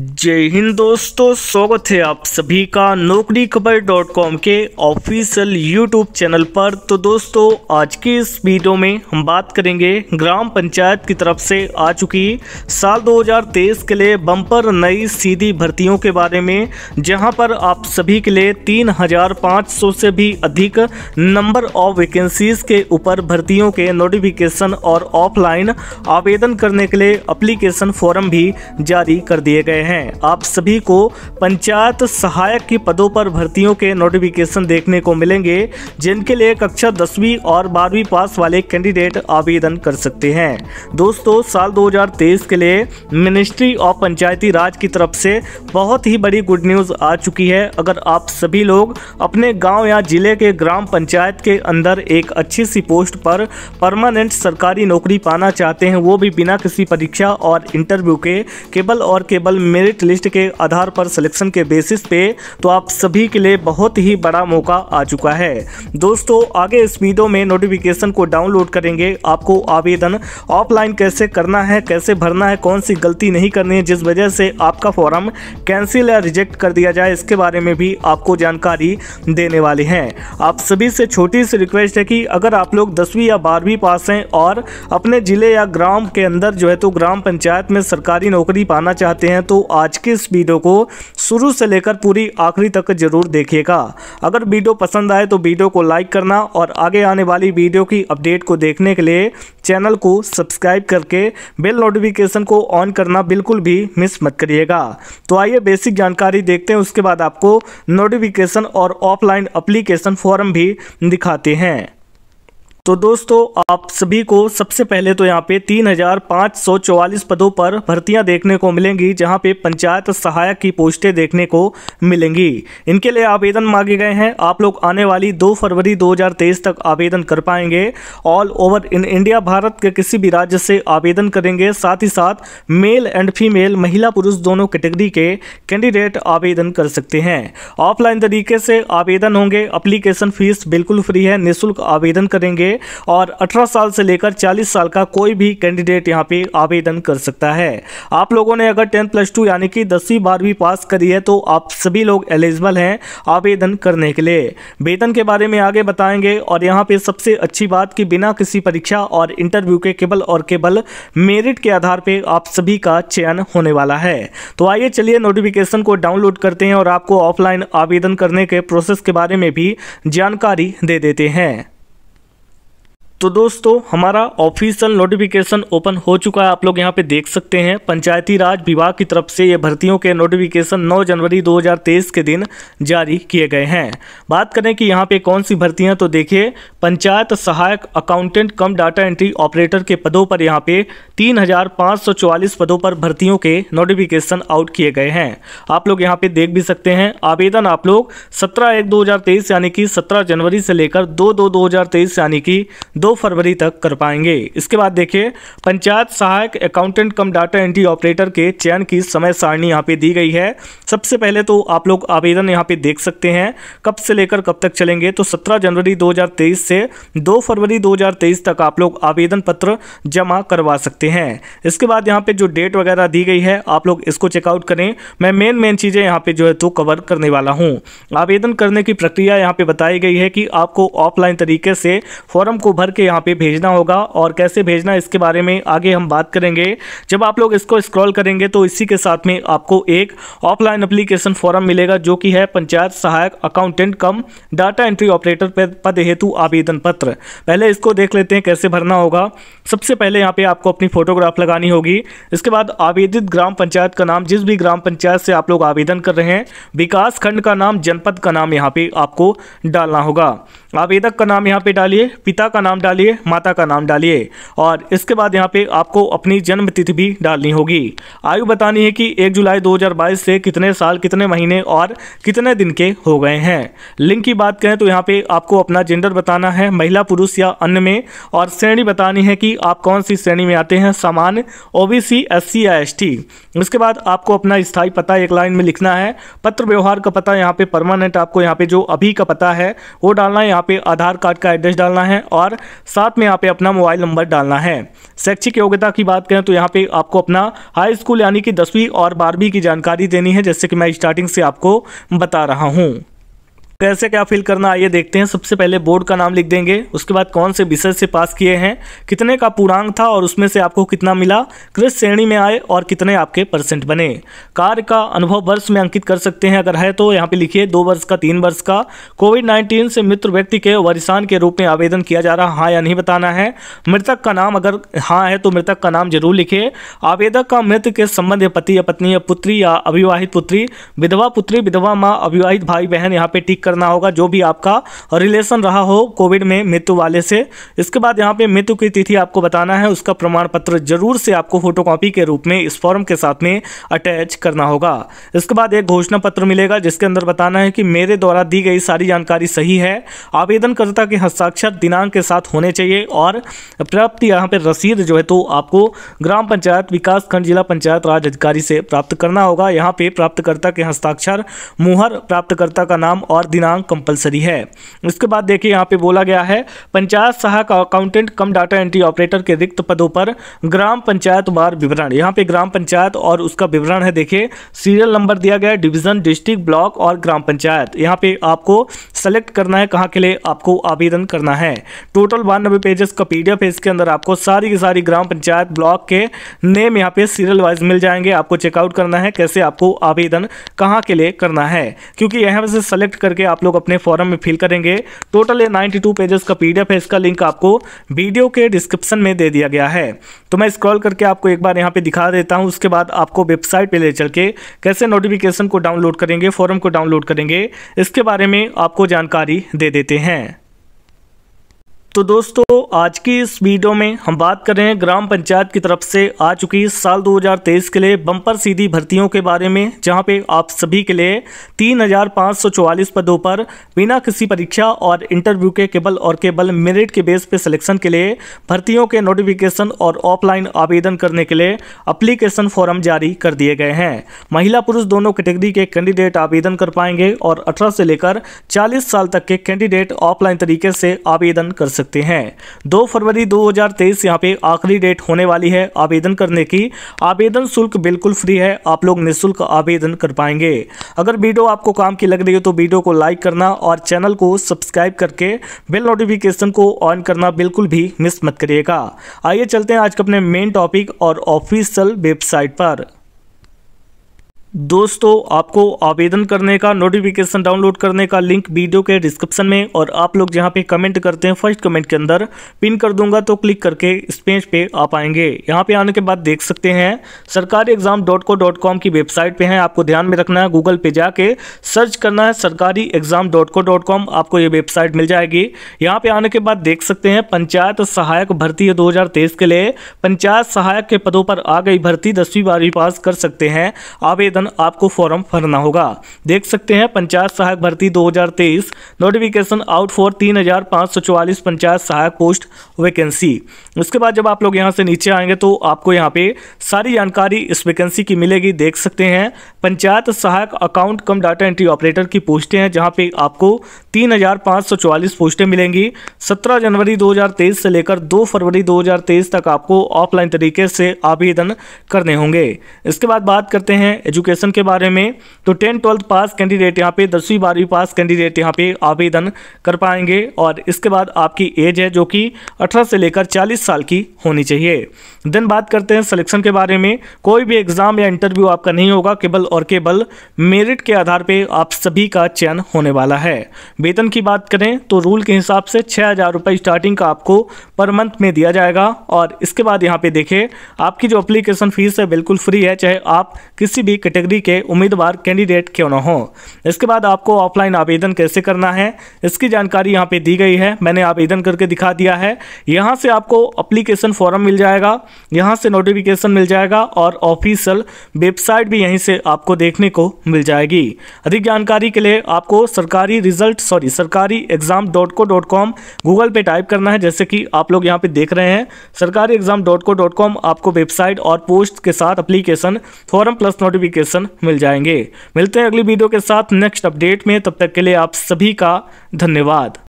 जय हिंद दोस्तों स्वागत है आप सभी का नौकरी खबर डॉट कॉम के ऑफिशियल यूट्यूब चैनल पर तो दोस्तों आज की इस वीडियो में हम बात करेंगे ग्राम पंचायत की तरफ से आ चुकी साल 2023 के लिए बम्पर नई सीधी भर्तियों के बारे में जहां पर आप सभी के लिए 3,500 से भी अधिक नंबर ऑफ वैकेंसीज के ऊपर भर्तियों के नोटिफिकेशन और ऑफलाइन आवेदन करने के लिए अप्लीकेशन फॉर्म भी जारी कर दिए गए हैं आप सभी को पंचायत सहायक की पदों पर भर्तियों के नोटिफिकेशन देखने को मिलेंगे जिनके लिए कक्षा दसवीं और बारहवीं पास वाले कैंडिडेट आवेदन कर सकते हैं दोस्तों साल 2023 के लिए मिनिस्ट्री ऑफ पंचायती राज की तरफ से बहुत ही बड़ी गुड न्यूज़ आ चुकी है अगर आप सभी लोग अपने गाँव या जिले के ग्राम पंचायत के अंदर एक अच्छी सी पोस्ट पर परमानेंट सरकारी नौकरी पाना चाहते हैं वो भी बिना किसी परीक्षा और इंटरव्यू के केवल और केवल मेरिट लिस्ट के आधार पर सिलेक्शन के बेसिस पे तो आप सभी के लिए बहुत ही बड़ा मौका आ चुका है दोस्तों आगे इस वीडियो में नोटिफिकेशन को डाउनलोड करेंगे आपको आवेदन ऑफलाइन कैसे करना है कैसे भरना है कौन सी गलती नहीं करनी है जिस वजह से आपका फॉर्म कैंसिल या रिजेक्ट कर दिया जाए इसके बारे में भी आपको जानकारी देने वाले हैं आप सभी से छोटी सी रिक्वेस्ट है कि अगर आप लोग दसवीं या बारहवीं पास हैं और अपने ज़िले या ग्राम के अंदर जो है तो ग्राम पंचायत में सरकारी नौकरी पाना चाहते हैं तो आज के इस वीडियो को शुरू से लेकर पूरी आखिरी तक जरूर देखिएगा अगर वीडियो पसंद आए तो वीडियो को लाइक करना और आगे आने वाली वीडियो की अपडेट को देखने के लिए चैनल को सब्सक्राइब करके बेल नोटिफिकेशन को ऑन करना बिल्कुल भी मिस मत करिएगा तो आइए बेसिक जानकारी देखते हैं उसके बाद आपको नोटिफिकेशन और ऑफलाइन अप्लीकेशन फॉर्म भी दिखाते हैं तो दोस्तों आप सभी को सबसे पहले तो यहाँ पे 3,544 पदों पर भर्तियां देखने को मिलेंगी जहाँ पे पंचायत सहायक की पोस्टें देखने को मिलेंगी इनके लिए आवेदन मांगे गए हैं आप लोग आने वाली 2 फरवरी 2023 तक आवेदन कर पाएंगे all over in India Bharat के किसी भी राज्य से आवेदन करेंगे साथ ही साथ मेल एंड फीमेल महिला पुरुष दोनों कैटेगरी के कैंडिडेट आवेदन कर सकते हैं ऑफलाइन तरीके से आवेदन होंगे अप्लीकेशन फीस बिल्कुल फ्री है निःशुल्क आवेदन करेंगे है और अठारह साल से लेकर चालीस साल का कोई भी कैंडिडेट यहाँ पे आवेदन कर सकता है आप लोगों ने अगर टेंथ प्लस टू यानी कि दसवीं बारहवीं पास करी है तो आप सभी लोग एलिजिबल हैं आवेदन करने के लिए वेतन के बारे में आगे बताएंगे और यहाँ पे सबसे अच्छी बात कि बिना किसी परीक्षा और इंटरव्यू के केवल और केवल मेरिट के आधार पर आप सभी का चयन होने वाला है तो आइए चलिए नोटिफिकेशन को डाउनलोड करते हैं और आपको ऑफलाइन आवेदन करने के प्रोसेस के बारे में भी जानकारी दे देते हैं तो दोस्तों हमारा ऑफिशियल नोटिफिकेशन ओपन हो चुका है आप लोग यहाँ पे देख सकते हैं पंचायती राज विभाग की तरफ से ये भर्तियों के नोटिफिकेशन 9 जनवरी 2023 के दिन जारी किए गए हैं बात करें कि यहाँ पे कौन सी भर्तियाँ तो देखिए पंचायत सहायक accountant cum data entry operator के पदों पर यहाँ पे तीन पदों पर भर्तियों के नोटिफिकेशन आउट किए गए हैं आप लोग यहाँ पे देख भी सकते हैं आवेदन आप लोग सत्रह एक दो यानी कि सत्रह जनवरी से लेकर दो दो दो यानी कि दो फरवरी तक कर पाएंगे इसके बाद देखिए पंचायत सहायक accountant cum data entry operator के चयन की समय सारणी यहाँ पे दी गई है सबसे पहले तो आप लोग आवेदन यहाँ पे देख सकते हैं कब से लेकर कब तक चलेंगे तो 17 जनवरी 2023 से 2 फरवरी 2023 तक आप लोग आवेदन पत्र जमा करवा सकते हैं इसके बाद यहाँ पे जो डेट वगैरह दी गई है आप लोग इसको चेकआउट करें मैं मेन मेन चीज़ें यहाँ पे जो है तो कवर करने वाला हूँ आवेदन करने की प्रक्रिया यहाँ पे बताई गई है कि आपको ऑफलाइन तरीके से फॉर्म को भर करके यहाँ पे भेजना होगा और कैसे भेजना इसके बारे में आगे हम बात करेंगे जब आप लोग इसको स्क्रॉल करेंगे तो इसी के साथ में आपको एक ऑफलाइन अप्लीकेशन फॉर्म मिलेगा जो कि है पंचायत सहायक accountant cum data entry operator पद हेतु आवेदन पत्र पहले इसको देख लेते हैं कैसे भरना होगा सबसे पहले यहाँ पे आपको अपनी फोटोग्राफ लगानी होगी इसके बाद आवेदित ग्राम पंचायत का नाम जिस भी ग्राम पंचायत से आप लोग आवेदन कर रहे हैं विकास खंड का नाम जनपद का नाम यहाँ पे आपको डालना होगा आवेदक का नाम यहाँ पे डालिए पिता का नाम डालिए माता का नाम डालिए और इसके बाद यहाँ पे आपको अपनी जन्म तिथि भी डालनी होगी आयु बतानी है कि एक जुलाई 2022 से कितने साल कितने महीने और कितने दिन के हो गए हैं लिंग की बात करें तो यहाँ पे आपको अपना जेंडर बताना है महिला पुरुष या अन्य में और श्रेणी बतानी है कि आप कौन सी श्रेणी में आते हैं सामान्य ओबीसी एससी या एसटी उसके बाद आपको अपना स्थायी पता एक लाइन में लिखना है पत्र व्यवहार का पता यहाँ पे परमानेंट आपको यहाँ पे जो अभी का पता है वो डालना है यहाँ पे आधार कार्ड का एड्रेस डालना है और साथ में यहाँ पे अपना मोबाइल नंबर डालना है शैक्षिक योग्यता की बात करें तो यहाँ पे आपको अपना हाई स्कूल यानी कि दसवीं और बारहवीं की जानकारी देनी है जैसे कि मैं स्टार्टिंग से आपको बता रहा हूँ कैसे तो क्या फिल करना आइए देखते हैं सबसे पहले बोर्ड का नाम लिख देंगे उसके बाद कौन से विषय से पास किए हैं कितने का पूर्णांक था और उसमें से आपको कितना मिला किस श्रेणी में आए और कितने आपके परसेंट बने कार्य का अनुभव वर्ष में अंकित कर सकते हैं अगर है तो यहाँ पे लिखिए दो वर्ष का तीन वर्ष का कोविड नाइन्टीन से मृत व्यक्ति के वरिसान के रूप में आवेदन किया जा रहा हाँ या नहीं बताना है मृतक का नाम अगर हाँ है तो मृतक का नाम जरूर लिखिए आवेदक का मृत के संबंध पति या पत्नी या पुत्री या अविवाहित पुत्री विधवा पुत्री विधवा माँ अविवाहित भाई बहन यहाँ पे टिक करना होगा जो भी आपका रिलेशन रहा हो कोविड में मृत्यु वाले से इसके बाद यहाँ पे मृत्यु की तिथि आपको बताना है उसका प्रमाण पत्र जरूर से आपको फोटोकॉपी के रूप में इस फॉर्म के साथ में अटैच करना होगा इसके बाद एक घोषणा पत्र मिलेगा जिसके अंदर बताना है कि मेरे द्वारा दी गई सारी जानकारी सही है आवेदनकर्ता के हस्ताक्षर दिनांक के साथ होने चाहिए और प्राप्त यहाँ पर रसीद जो है तो आपको ग्राम पंचायत विकास खंड जिला पंचायत राज अधिकारी से प्राप्त करना होगा यहाँ पे प्राप्तकर्ता के हस्ताक्षर मुहर प्राप्तकर्ता का नाम और दिनांक कंपलसरी है इसके बाद देखिए यहाँ पे बोला गया है पंचायत सहायक accountant cum data entry operator के रिक्त पदों पर ग्राम पंचायत बार विवरण यहाँ पे ग्राम पंचायत और उसका विवरण है देखिए सीरियल नंबर दिया गया है डिवीजन डिस्ट्रिक्ट ब्लॉक और ग्राम पंचायत यहाँ पे आपको सेलेक्ट करना है कहाँ के लिए आपको आवेदन करना है टोटल बानबे पेजेस का पी है इसके अंदर आपको सारी की सारी ग्राम पंचायत ब्लॉक के नेम यहाँ पे सीरियल वाइज मिल जाएंगे आपको चेकआउट करना है कैसे आपको आवेदन कहाँ के लिए करना है क्योंकि यहाँ से सेलेक्ट करके के आप लोग अपने फॉरम में फिल करेंगे टोटल ये 92 पेजेस का पीडीएफ है इसका लिंक आपको वीडियो के डिस्क्रिप्शन में दे दिया गया है तो मैं स्क्रॉल करके आपको एक बार यहाँ पे दिखा देता हूँ उसके बाद आपको वेबसाइट पर ले चल के कैसे नोटिफिकेशन को डाउनलोड करेंगे फॉरम को डाउनलोड करेंगे इसके बारे में आपको जानकारी दे देते हैं तो दोस्तों आज की इस वीडियो में हम बात कर रहे हैं ग्राम पंचायत की तरफ से आ चुकी साल 2023 के लिए बम्पर सीधी भर्तियों के बारे में जहां पे आप सभी के लिए 3,544 पदों पर बिना किसी परीक्षा और इंटरव्यू के केवल और केवल मेरिट के बेस पे सिलेक्शन के लिए भर्तियों के नोटिफिकेशन और ऑफलाइन आवेदन करने के लिए अप्लीकेशन फॉर्म जारी कर दिए गए हैं महिला पुरुष दोनों कैटेगरी के कैंडिडेट आवेदन कर पाएंगे और अठारह से लेकर चालीस साल तक के कैंडिडेट ऑफलाइन तरीके से आवेदन कर सकते सकते हैं दो फरवरी 2023 यहाँ पे आखिरी डेट होने वाली है आवेदन करने की आवेदन शुल्क बिल्कुल फ्री है आप लोग निःशुल्क आवेदन कर पाएंगे अगर वीडियो आपको काम की लग रही हो तो वीडियो को लाइक करना और चैनल को सब्सक्राइब करके बिल नोटिफिकेशन को ऑन करना बिल्कुल भी मिस मत करिएगा आइए चलते हैं आज के अपने मेन टॉपिक और ऑफिशियल वेबसाइट पर दोस्तों आपको आवेदन करने का नोटिफिकेशन डाउनलोड करने का लिंक वीडियो के डिस्क्रिप्शन में और आप लोग जहां पे कमेंट करते हैं फर्स्ट कमेंट के अंदर पिन कर दूंगा तो क्लिक करके इस पेज पे आप आएंगे यहां पे आने के बाद देख सकते हैं Sarkari exam dot co dot com की वेबसाइट पे हैं आपको ध्यान में रखना है गूगल पे जाके सर्च करना है Sarkari exam dot co dot com आपको ये वेबसाइट मिल जाएगी यहाँ पे आने के बाद देख सकते हैं पंचायत सहायक भर्ती है दो के लिए पंचायत सहायक के पदों पर आ गई भर्ती दसवीं बारहवीं पास कर सकते हैं आवेदन ऑप्शन आपको फॉर्म भरना होगा देख सकते हैं पंचायत सहायक भर्ती 2023 नोटिफिकेशन आउट फॉर तीन पंचायत सहायक पोस्ट वैकेंसी उसके बाद जब आप लोग यहां से नीचे आएंगे तो आपको यहां पे सारी जानकारी इस वैकेंसी की मिलेगी देख सकते हैं पंचायत सहायक account cum data entry operator की पोस्टें हैं जहाँ पर आपको तीन पोस्टें मिलेंगी सत्रह जनवरी दो से लेकर दो फरवरी दो तक आपको ऑफलाइन तरीके से आवेदन करने होंगे इसके बाद बात करते हैं एजुकेशन नोटिफिकेशन के बारे में तो टेन ट्वेल्थ पास कैंडिडेट यहाँ पे दसवीं बारहवीं पास कैंडिडेट यहाँ पे आवेदन कर पाएंगे और इसके बाद आपकी एज है जो कि अठारह से लेकर चालीस साल की होनी चाहिए देन बात करते हैं सिलेक्शन के बारे में कोई भी एग्ज़ाम या इंटरव्यू आपका नहीं होगा केवल और केवल मेरिट के आधार पर आप सभी का चयन होने वाला है वेतन की बात करें तो रूल के हिसाब से छः स्टार्टिंग का आपको पर मंथ में दिया जाएगा और इसके बाद यहाँ पे देखिए आपकी जो अप्लीकेशन फ़ीस है बिल्कुल फ्री है चाहे आप किसी भी कैटेगरी कैटेगरी के उम्मीदवार कैंडिडेट क्यों ना हो इसके बाद आपको ऑफलाइन आवेदन कैसे करना है इसकी जानकारी यहाँ पे दी गई है मैंने आवेदन करके दिखा दिया है यहाँ से आपको अप्लीकेशन फॉर्म मिल जाएगा यहाँ से नोटिफिकेशन मिल जाएगा और ऑफिशियल वेबसाइट भी यहीं से आपको देखने को मिल जाएगी अधिक जानकारी के लिए आपको Sarkari result sorry Sarkari exam dot co dot com Google पे टाइप करना है जैसे कि आप लोग यहाँ पे देख रहे हैं Sarkari exam dot co dot com आपको वेबसाइट और पोस्ट के साथ application form plus notification notification मिल जाएंगे मिलते हैं अगली वीडियो के साथ नेक्स्ट अपडेट में तब तक के लिए आप सभी का धन्यवाद